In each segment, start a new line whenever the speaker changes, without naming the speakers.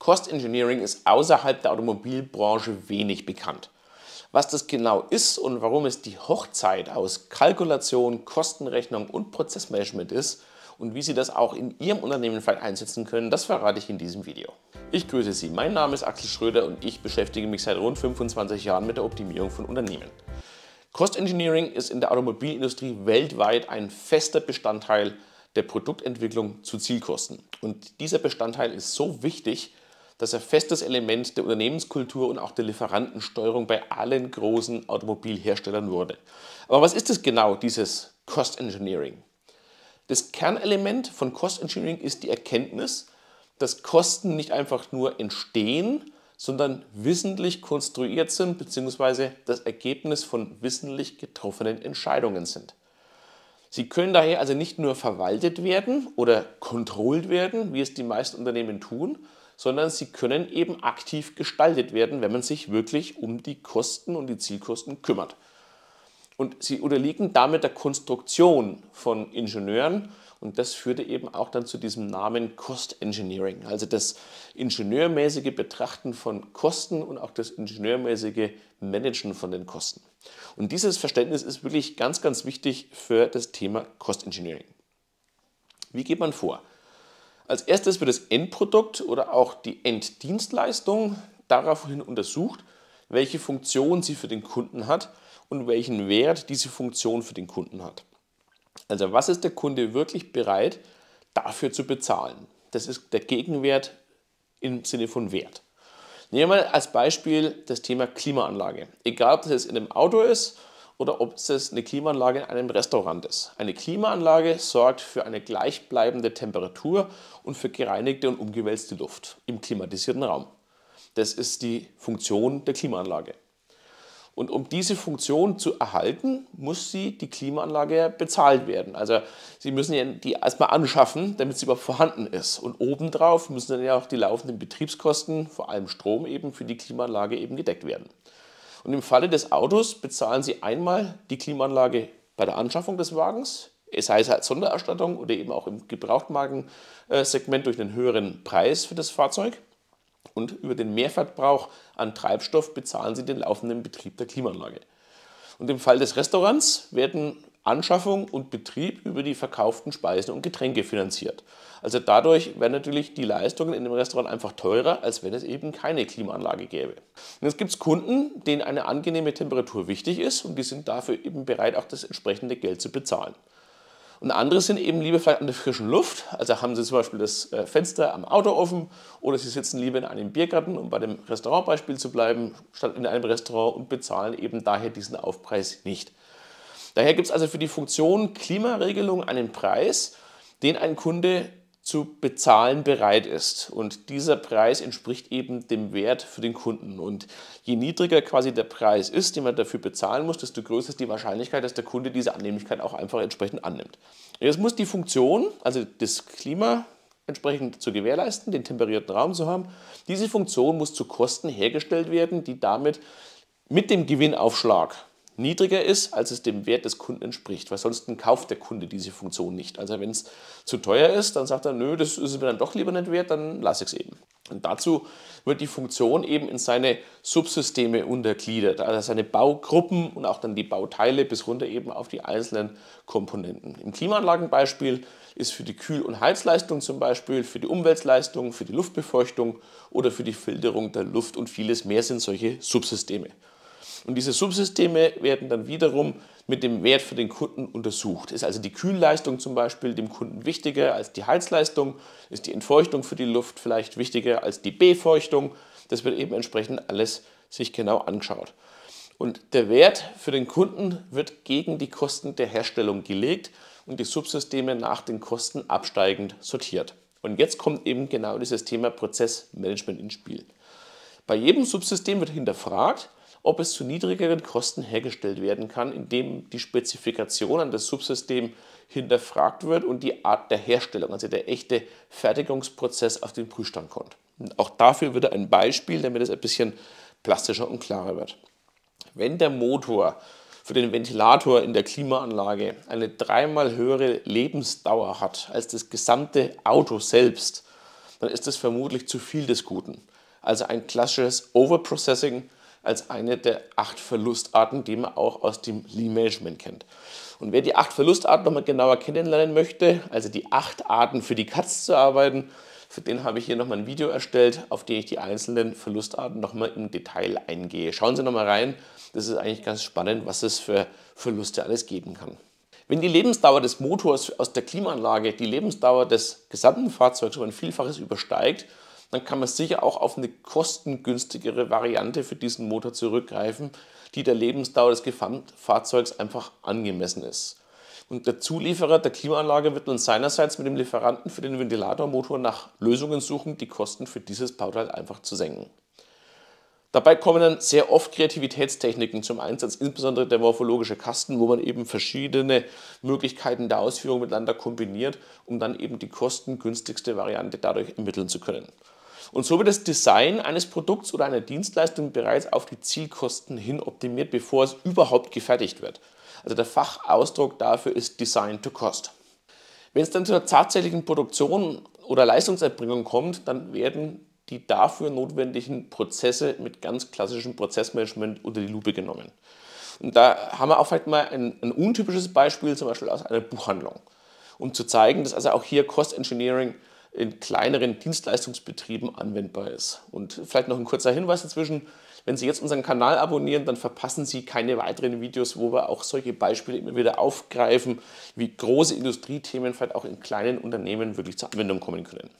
Cost Engineering ist außerhalb der Automobilbranche wenig bekannt. Was das genau ist und warum es die Hochzeit aus Kalkulation, Kostenrechnung und Prozessmanagement ist und wie Sie das auch in Ihrem Unternehmen vielleicht einsetzen können, das verrate ich in diesem Video. Ich grüße Sie, mein Name ist Axel Schröder und ich beschäftige mich seit rund 25 Jahren mit der Optimierung von Unternehmen. Cost Engineering ist in der Automobilindustrie weltweit ein fester Bestandteil der Produktentwicklung zu Zielkosten. Und dieser Bestandteil ist so wichtig, dass er festes Element der Unternehmenskultur und auch der Lieferantensteuerung bei allen großen Automobilherstellern wurde. Aber was ist es genau, dieses Cost Engineering? Das Kernelement von Cost Engineering ist die Erkenntnis, dass Kosten nicht einfach nur entstehen, sondern wissentlich konstruiert sind bzw. das Ergebnis von wissentlich getroffenen Entscheidungen sind. Sie können daher also nicht nur verwaltet werden oder kontrolliert werden, wie es die meisten Unternehmen tun, sondern sie können eben aktiv gestaltet werden, wenn man sich wirklich um die Kosten und die Zielkosten kümmert. Und sie unterliegen damit der Konstruktion von Ingenieuren und das führte eben auch dann zu diesem Namen Cost Engineering. Also das ingenieurmäßige Betrachten von Kosten und auch das ingenieurmäßige Managen von den Kosten. Und dieses Verständnis ist wirklich ganz, ganz wichtig für das Thema Cost Engineering. Wie geht man vor? Als erstes wird das Endprodukt oder auch die Enddienstleistung daraufhin untersucht, welche Funktion sie für den Kunden hat und welchen Wert diese Funktion für den Kunden hat. Also was ist der Kunde wirklich bereit dafür zu bezahlen? Das ist der Gegenwert im Sinne von Wert. Nehmen wir mal als Beispiel das Thema Klimaanlage. Egal, ob das jetzt in einem Auto ist oder ob es eine Klimaanlage in einem Restaurant ist. Eine Klimaanlage sorgt für eine gleichbleibende Temperatur und für gereinigte und umgewälzte Luft im klimatisierten Raum. Das ist die Funktion der Klimaanlage. Und um diese Funktion zu erhalten, muss sie die Klimaanlage bezahlt werden. Also Sie müssen die erstmal anschaffen, damit sie überhaupt vorhanden ist. Und obendrauf müssen dann ja auch die laufenden Betriebskosten, vor allem Strom eben, für die Klimaanlage eben gedeckt werden. Und im Falle des Autos bezahlen Sie einmal die Klimaanlage bei der Anschaffung des Wagens, sei es als halt Sondererstattung oder eben auch im Gebrauchtmarkensegment durch einen höheren Preis für das Fahrzeug. Und über den Mehrverbrauch an Treibstoff bezahlen Sie den laufenden Betrieb der Klimaanlage. Und im Fall des Restaurants werden Anschaffung und Betrieb über die verkauften Speisen und Getränke finanziert. Also dadurch wären natürlich die Leistungen in dem Restaurant einfach teurer, als wenn es eben keine Klimaanlage gäbe. Und jetzt gibt es Kunden, denen eine angenehme Temperatur wichtig ist und die sind dafür eben bereit, auch das entsprechende Geld zu bezahlen. Und andere sind eben lieber vielleicht an der frischen Luft, also haben sie zum Beispiel das äh, Fenster am Auto offen oder sie sitzen lieber in einem Biergarten, um bei dem Restaurantbeispiel zu bleiben, statt in einem Restaurant und bezahlen eben daher diesen Aufpreis nicht. Daher gibt es also für die Funktion Klimaregelung einen Preis, den ein Kunde zu bezahlen bereit ist. Und dieser Preis entspricht eben dem Wert für den Kunden. Und je niedriger quasi der Preis ist, den man dafür bezahlen muss, desto größer ist die Wahrscheinlichkeit, dass der Kunde diese Annehmlichkeit auch einfach entsprechend annimmt. Jetzt muss die Funktion, also das Klima, entsprechend zu gewährleisten, den temperierten Raum zu haben. Diese Funktion muss zu Kosten hergestellt werden, die damit mit dem Gewinnaufschlag niedriger ist, als es dem Wert des Kunden entspricht, weil sonst kauft der Kunde diese Funktion nicht. Also wenn es zu teuer ist, dann sagt er, nö, das ist mir dann doch lieber nicht wert, dann lasse ich es eben. Und dazu wird die Funktion eben in seine Subsysteme untergliedert, also seine Baugruppen und auch dann die Bauteile bis runter eben auf die einzelnen Komponenten. Im Klimaanlagenbeispiel ist für die Kühl- und Heizleistung zum Beispiel, für die Umweltleistung, für die Luftbefeuchtung oder für die Filterung der Luft und vieles mehr sind solche Subsysteme. Und diese Subsysteme werden dann wiederum mit dem Wert für den Kunden untersucht. Ist also die Kühlleistung zum Beispiel dem Kunden wichtiger als die Heizleistung? Ist die Entfeuchtung für die Luft vielleicht wichtiger als die Befeuchtung? Das wird eben entsprechend alles sich genau angeschaut. Und der Wert für den Kunden wird gegen die Kosten der Herstellung gelegt und die Subsysteme nach den Kosten absteigend sortiert. Und jetzt kommt eben genau dieses Thema Prozessmanagement ins Spiel. Bei jedem Subsystem wird hinterfragt, ob es zu niedrigeren Kosten hergestellt werden kann, indem die Spezifikation an das Subsystem hinterfragt wird und die Art der Herstellung, also der echte Fertigungsprozess auf den Prüfstand kommt. Und auch dafür wieder ein Beispiel, damit es ein bisschen plastischer und klarer wird. Wenn der Motor für den Ventilator in der Klimaanlage eine dreimal höhere Lebensdauer hat als das gesamte Auto selbst, dann ist das vermutlich zu viel des Guten. Also ein klassisches Overprocessing als eine der acht Verlustarten, die man auch aus dem Lean Management kennt. Und wer die acht Verlustarten nochmal genauer kennenlernen möchte, also die acht Arten für die Katz zu arbeiten, für den habe ich hier nochmal ein Video erstellt, auf dem ich die einzelnen Verlustarten nochmal im Detail eingehe. Schauen Sie nochmal rein, das ist eigentlich ganz spannend, was es für Verluste alles geben kann. Wenn die Lebensdauer des Motors aus der Klimaanlage die Lebensdauer des gesamten Fahrzeugs um ein Vielfaches übersteigt, dann kann man sicher auch auf eine kostengünstigere Variante für diesen Motor zurückgreifen, die der Lebensdauer des Gesamtfahrzeugs einfach angemessen ist. Und der Zulieferer der Klimaanlage wird nun seinerseits mit dem Lieferanten für den Ventilatormotor nach Lösungen suchen, die Kosten für dieses Bauteil einfach zu senken. Dabei kommen dann sehr oft Kreativitätstechniken zum Einsatz, insbesondere der morphologische Kasten, wo man eben verschiedene Möglichkeiten der Ausführung miteinander kombiniert, um dann eben die kostengünstigste Variante dadurch ermitteln zu können. Und so wird das Design eines Produkts oder einer Dienstleistung bereits auf die Zielkosten hin optimiert, bevor es überhaupt gefertigt wird. Also der Fachausdruck dafür ist Design to Cost. Wenn es dann zu der tatsächlichen Produktion oder Leistungserbringung kommt, dann werden die dafür notwendigen Prozesse mit ganz klassischem Prozessmanagement unter die Lupe genommen. Und da haben wir auch vielleicht mal ein, ein untypisches Beispiel, zum Beispiel aus einer Buchhandlung, um zu zeigen, dass also auch hier Cost Engineering in kleineren Dienstleistungsbetrieben anwendbar ist. Und vielleicht noch ein kurzer Hinweis dazwischen. Wenn Sie jetzt unseren Kanal abonnieren, dann verpassen Sie keine weiteren Videos, wo wir auch solche Beispiele immer wieder aufgreifen, wie große Industriethemen vielleicht auch in kleinen Unternehmen wirklich zur Anwendung kommen können.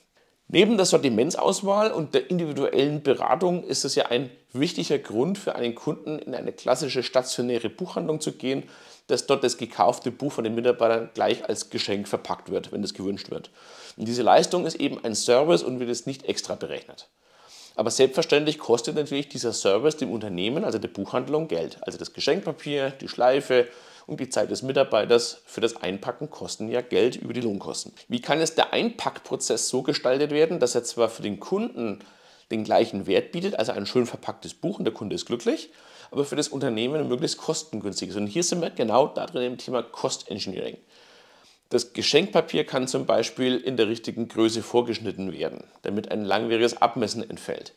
Neben der Sortimentsauswahl und der individuellen Beratung ist es ja ein wichtiger Grund für einen Kunden, in eine klassische stationäre Buchhandlung zu gehen, dass dort das gekaufte Buch von den Mitarbeitern gleich als Geschenk verpackt wird, wenn das gewünscht wird. Und diese Leistung ist eben ein Service und wird jetzt nicht extra berechnet. Aber selbstverständlich kostet natürlich dieser Service dem Unternehmen, also der Buchhandlung, Geld. Also das Geschenkpapier, die Schleife und die Zeit des Mitarbeiters für das Einpacken kosten ja Geld über die Lohnkosten. Wie kann es der Einpackprozess so gestaltet werden, dass er zwar für den Kunden den gleichen Wert bietet, also ein schön verpacktes Buch und der Kunde ist glücklich, aber für das Unternehmen möglichst kostengünstig ist. Und hier sind wir genau da drin im Thema Cost Engineering. Das Geschenkpapier kann zum Beispiel in der richtigen Größe vorgeschnitten werden, damit ein langwieriges Abmessen entfällt.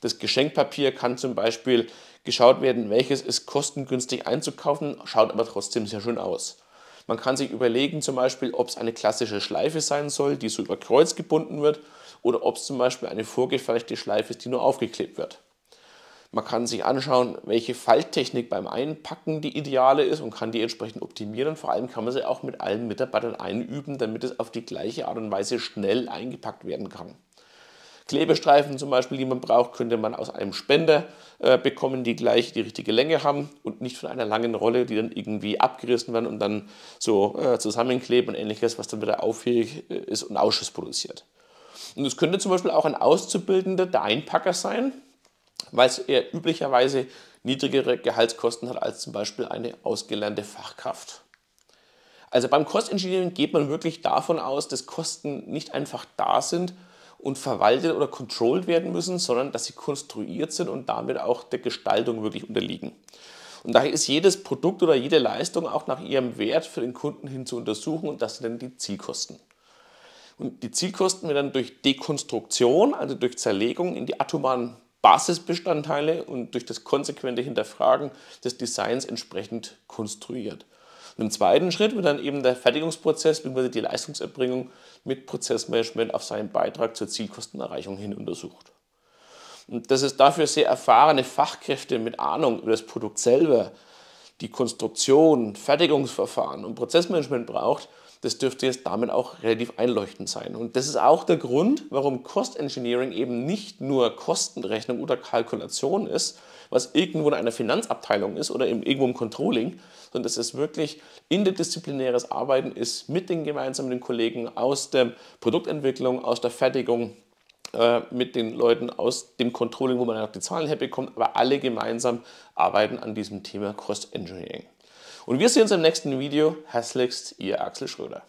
Das Geschenkpapier kann zum Beispiel geschaut werden, welches ist kostengünstig einzukaufen, schaut aber trotzdem sehr schön aus. Man kann sich überlegen zum Beispiel, ob es eine klassische Schleife sein soll, die so über Kreuz gebunden wird, oder ob es zum Beispiel eine vorgefertigte Schleife ist, die nur aufgeklebt wird. Man kann sich anschauen, welche Falttechnik beim Einpacken die ideale ist und kann die entsprechend optimieren. Und vor allem kann man sie auch mit allen Mitarbeitern einüben, damit es auf die gleiche Art und Weise schnell eingepackt werden kann. Klebestreifen zum Beispiel, die man braucht, könnte man aus einem Spender äh, bekommen, die gleich die richtige Länge haben und nicht von einer langen Rolle, die dann irgendwie abgerissen werden und dann so äh, zusammenkleben und ähnliches, was dann wieder auffällig äh, ist und Ausschuss produziert. Und es könnte zum Beispiel auch ein Auszubildender der Einpacker sein, weil eher üblicherweise niedrigere Gehaltskosten hat als zum Beispiel eine ausgelernte Fachkraft. Also beim Cost-Engineering geht man wirklich davon aus, dass Kosten nicht einfach da sind und verwaltet oder controlled werden müssen, sondern dass sie konstruiert sind und damit auch der Gestaltung wirklich unterliegen. Und daher ist jedes Produkt oder jede Leistung auch nach ihrem Wert für den Kunden hin zu untersuchen und das sind dann die Zielkosten. Und die Zielkosten werden dann durch Dekonstruktion, also durch Zerlegung in die atomaren Basisbestandteile und durch das konsequente Hinterfragen des Designs entsprechend konstruiert. Und Im zweiten Schritt wird dann eben der Fertigungsprozess bzw. die Leistungserbringung mit Prozessmanagement auf seinen Beitrag zur Zielkostenerreichung hin untersucht. Und dass es dafür sehr erfahrene Fachkräfte mit Ahnung über das Produkt selber, die Konstruktion, Fertigungsverfahren und Prozessmanagement braucht, das dürfte jetzt damit auch relativ einleuchtend sein. Und das ist auch der Grund, warum Cost Engineering eben nicht nur Kostenrechnung oder Kalkulation ist, was irgendwo in einer Finanzabteilung ist oder eben irgendwo im Controlling, sondern dass es wirklich interdisziplinäres Arbeiten ist mit den gemeinsamen Kollegen aus der Produktentwicklung, aus der Fertigung, äh, mit den Leuten aus dem Controlling, wo man dann auch die Zahlen herbekommt, aber alle gemeinsam arbeiten an diesem Thema Cost Engineering. Und wir sehen uns im nächsten Video. Herzlichst, Ihr Axel Schröder.